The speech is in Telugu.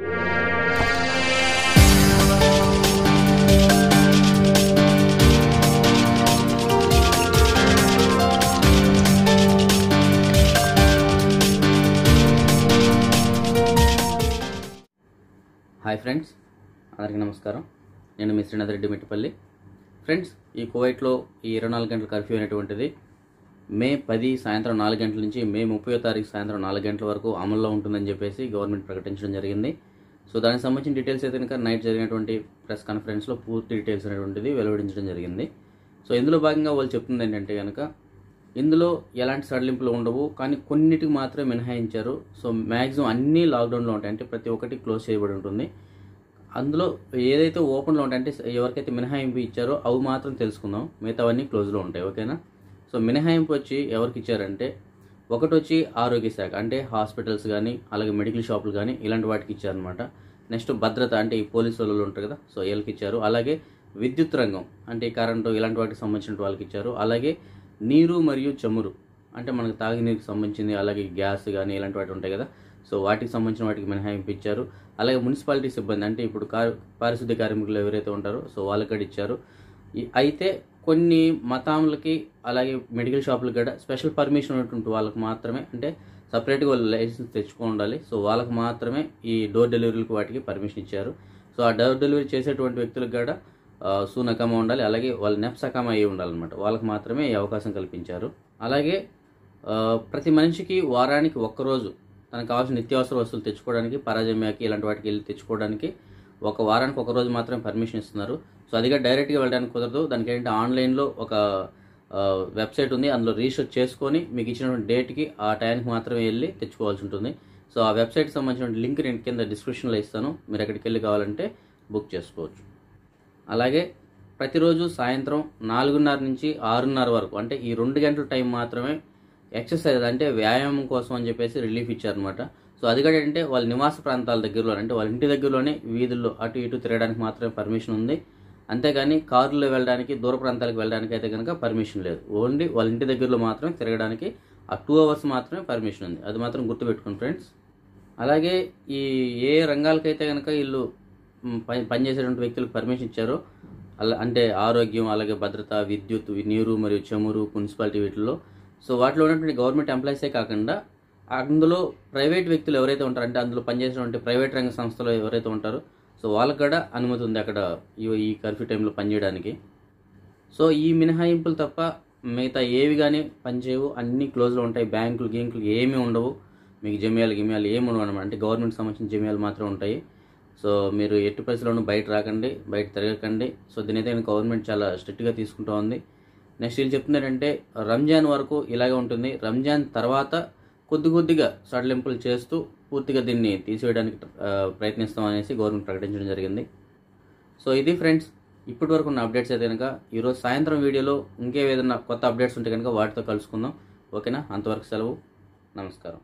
హాయ్ ఫ్రెండ్స్ అందరికీ నమస్కారం నేను మీ శ్రీనాథ్ రెడ్డి మిట్టపల్లి ఫ్రెండ్స్ ఈ కువైట్లో ఈ ఇరవై నాలుగు గంటల కర్ఫ్యూ అనేటువంటిది మే పది సాయంత్రం నాలుగు గంటల నుంచి మే ముప్పై తారీఖు సాయంత్రం నాలుగు గంటల వరకు అమల్లో ఉంటుందని చెప్పేసి గవర్నమెంట్ ప్రకటించడం జరిగింది సో దానికి సంబంధించిన డీటెయిల్స్ అయితే కనుక నైట్ జరిగినటువంటి ప్రెస్ కాన్ఫరెన్స్లో పూర్తి డీటెయిల్స్ అనేటువంటిది వెలువడించడం జరిగింది సో ఇందులో భాగంగా వాళ్ళు చెప్తుంది ఏంటంటే కనుక ఇందులో ఎలాంటి సడలింపులు ఉండవు కానీ కొన్నిటికి మాత్రమే మినహాయించారు సో మ్యాక్సిమం అన్నీ లాక్డౌన్లో ఉంటాయి అంటే ప్రతి ఒక్కటి క్లోజ్ చేయబడి ఉంటుంది అందులో ఏదైతే ఓపెన్లో ఉంటాయి అంటే ఎవరికైతే మినహాయింపు ఇచ్చారో అవి మాత్రం తెలుసుకుందాం మిగతావన్నీ క్లోజ్లో ఉంటాయి ఓకేనా సో మినహాయింపు వచ్చి ఎవరికి ఇచ్చారంటే ఒకటి వచ్చి ఆరోగ్య శాఖ అంటే హాస్పిటల్స్ కానీ అలాగే మెడికల్ షాపులు కానీ ఇలాంటి వాటికి ఇచ్చారనమాట నెక్స్ట్ భద్రత అంటే ఈ పోలీసు వాళ్ళు ఉంటారు కదా సో వీళ్ళకి ఇచ్చారు అలాగే విద్యుత్ రంగం అంటే కరెంటు ఇలాంటి వాటికి సంబంధించిన వాళ్ళకి ఇచ్చారు అలాగే నీరు మరియు చమురు అంటే మనకు తాగునీరుకి సంబంధించింది అలాగే గ్యాస్ కానీ ఇలాంటి వాటి ఉంటాయి కదా సో వాటికి సంబంధించిన వాటికి మినహాయింపు ఇచ్చారు అలాగే మున్సిపాలిటీ సిబ్బంది అంటే ఇప్పుడు కార్ పారిశుద్ధ్య కార్మికులు ఎవరైతే ఉంటారో సో వాళ్ళకి ఇచ్చారు అయితే కొన్ని మతాములకి అలాగే మెడికల్ షాపులకి కూడా స్పెషల్ పర్మిషన్ ఉన్నటువంటి వాళ్ళకి మాత్రమే అంటే సపరేట్గా వాళ్ళు లైసెన్స్ తెచ్చుకొని ఉండాలి సో వాళ్ళకి మాత్రమే ఈ డోర్ డెలివరీలకు వాటికి పర్మిషన్ ఇచ్చారు సో ఆ డోర్ డెలివరీ చేసేటువంటి వ్యక్తులకు కూడా సూనకమ ఉండాలి అలాగే వాళ్ళు నెప్సకమ అయ్యి ఉండాలన్నమాట వాళ్ళకి మాత్రమే ఈ అవకాశం కల్పించారు అలాగే ప్రతి మనిషికి వారానికి ఒక్కరోజు తనకు కావాల్సిన నిత్యావసర వస్తువులు తెచ్చుకోవడానికి పరాజమ్యాకి ఇలాంటి వాటికి వెళ్ళి తెచ్చుకోవడానికి ఒక వారానికి ఒక రోజు మాత్రమే పర్మిషన్ ఇస్తున్నారు సో అదిగా డైరెక్ట్గా వెళ్ళడానికి కుదరదు దానికి ఏంటంటే ఆన్లైన్లో ఒక వెబ్సైట్ ఉంది అందులో రీసెర్చ్ చేసుకొని మీకు ఇచ్చినటువంటి డేట్కి ఆ టైంకి మాత్రమే వెళ్ళి తెచ్చుకోవాల్సి ఉంటుంది సో ఆ వెబ్సైట్కి సంబంధించిన లింక్ నేను కింద డిస్క్రిప్షన్లో ఇస్తాను మీరు ఎక్కడికి వెళ్ళి కావాలంటే బుక్ చేసుకోవచ్చు అలాగే ప్రతిరోజు సాయంత్రం నాలుగున్నర నుంచి ఆరున్నర వరకు అంటే ఈ రెండు గంటల టైం మాత్రమే ఎక్సర్సైజ్ అంటే వ్యాయామం కోసం అని చెప్పేసి రిలీఫ్ ఇచ్చారనమాట సో అది కూడా అంటే వాళ్ళ నివాస ప్రాంతాల దగ్గరలో అంటే వాళ్ళ ఇంటి దగ్గరలోనే వీధుల్లో అటు ఇటు తిరగడానికి మాత్రమే పర్మిషన్ ఉంది అంతేగాని కారులో వెళ్ళడానికి దూర ప్రాంతాలకు వెళ్ళడానికి అయితే కనుక పర్మిషన్ లేదు ఓన్లీ వాళ్ళ ఇంటి దగ్గరలో మాత్రమే తిరగడానికి ఆ టూ అవర్స్ మాత్రమే పర్మిషన్ ఉంది అది మాత్రం గుర్తుపెట్టుకోండి ఫ్రెండ్స్ అలాగే ఈ ఏ రంగాలకైతే కనుక వీళ్ళు పని పనిచేసేటువంటి వ్యక్తులకు పర్మిషన్ ఇచ్చారో అలా అంటే ఆరోగ్యం అలాగే భద్రత విద్యుత్ నీరు మరియు చమురు మున్సిపాలిటీ వీటిల్లో సో వాటిలో ఉన్నటువంటి గవర్నమెంట్ ఎంప్లాయీసే కాకుండా అందులో ప్రైవేట్ వ్యక్తులు ఎవరైతే ఉంటారు అంటే అందులో పనిచేసినటువంటి ప్రైవేట్ రంగ సంస్థలు ఎవరైతే ఉంటారో సో వాళ్ళకి కూడా అనుమతి ఉంది అక్కడ ఈ కర్ఫ్యూ టైంలో పనిచేయడానికి సో ఈ మినహాయింపులు తప్ప మిగతా ఏవి కానీ పనిచేయవు అన్నీ క్లోజ్లో ఉంటాయి బ్యాంకులు గేంకులు ఏమీ ఉండవు మీకు జమియాలు గిమ్యాలు ఏమి ఉండవు అనమాట అంటే గవర్నమెంట్ సంబంధించిన జమ్యాలు మాత్రం ఉంటాయి సో మీరు ఎట్టి పరిస్థితుల్లోనూ బయట రాకండి బయట తిరగకండి సో దీనైతే గవర్నమెంట్ చాలా స్ట్రిక్ట్గా తీసుకుంటూ ఉంది నెక్స్ట్ వీళ్ళు చెప్తున్నారంటే రంజాన్ వరకు ఇలాగే ఉంటుంది రంజాన్ తర్వాత కొద్ది కొద్దిగా సడలింపులు చేస్తూ పూర్తిగా దీన్ని తీసివేయడానికి ప్రయత్నిస్తామనేసి గవర్నమెంట్ ప్రకటించడం జరిగింది సో ఇది ఫ్రెండ్స్ ఇప్పటి వరకు ఉన్న అప్డేట్స్ అయితే కనుక ఈరోజు సాయంత్రం వీడియోలో ఏదైనా కొత్త అప్డేట్స్ ఉంటే కనుక వాటితో కలుసుకుందాం ఓకేనా అంతవరకు సెలవు నమస్కారం